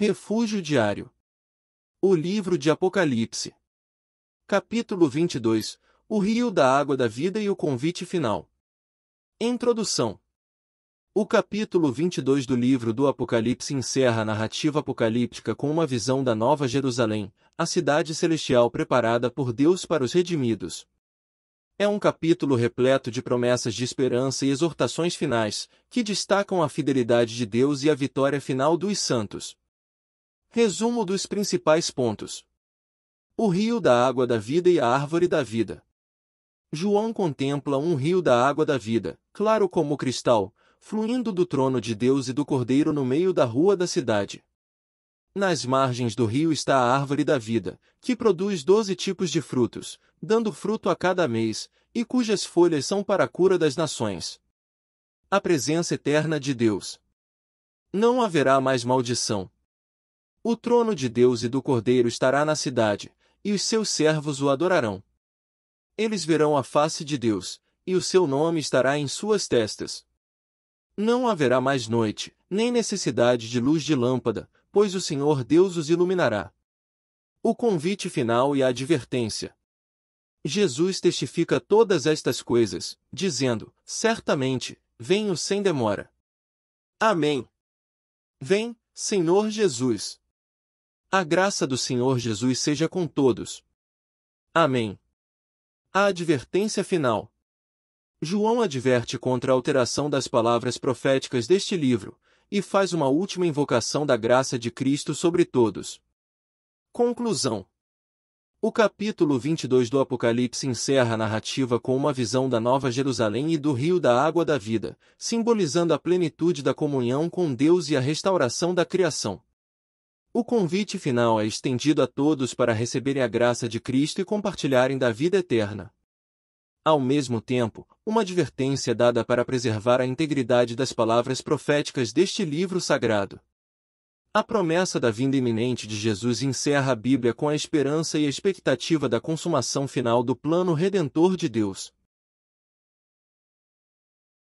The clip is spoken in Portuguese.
Refúgio diário. O livro de Apocalipse. Capítulo 22. O rio da água da vida e o convite final. Introdução. O capítulo 22 do livro do Apocalipse encerra a narrativa apocalíptica com uma visão da Nova Jerusalém, a cidade celestial preparada por Deus para os redimidos. É um capítulo repleto de promessas de esperança e exortações finais, que destacam a fidelidade de Deus e a vitória final dos santos. Resumo dos principais pontos. O rio da água da vida e a árvore da vida. João contempla um rio da água da vida, claro como cristal, fluindo do trono de Deus e do Cordeiro no meio da rua da cidade. Nas margens do rio está a árvore da vida, que produz doze tipos de frutos, dando fruto a cada mês, e cujas folhas são para a cura das nações. A presença eterna de Deus. Não haverá mais maldição, o trono de Deus e do Cordeiro estará na cidade, e os seus servos o adorarão. Eles verão a face de Deus, e o seu nome estará em suas testas. Não haverá mais noite, nem necessidade de luz de lâmpada, pois o Senhor Deus os iluminará. O convite final e a advertência. Jesus testifica todas estas coisas, dizendo: Certamente, venho sem demora. Amém. Vem, Senhor Jesus. A graça do Senhor Jesus seja com todos. Amém. A advertência final. João adverte contra a alteração das palavras proféticas deste livro, e faz uma última invocação da graça de Cristo sobre todos. Conclusão. O capítulo 22 do Apocalipse encerra a narrativa com uma visão da Nova Jerusalém e do Rio da Água da Vida, simbolizando a plenitude da comunhão com Deus e a restauração da criação. O convite final é estendido a todos para receberem a graça de Cristo e compartilharem da vida eterna. Ao mesmo tempo, uma advertência é dada para preservar a integridade das palavras proféticas deste livro sagrado. A promessa da vinda iminente de Jesus encerra a Bíblia com a esperança e a expectativa da consumação final do plano redentor de Deus.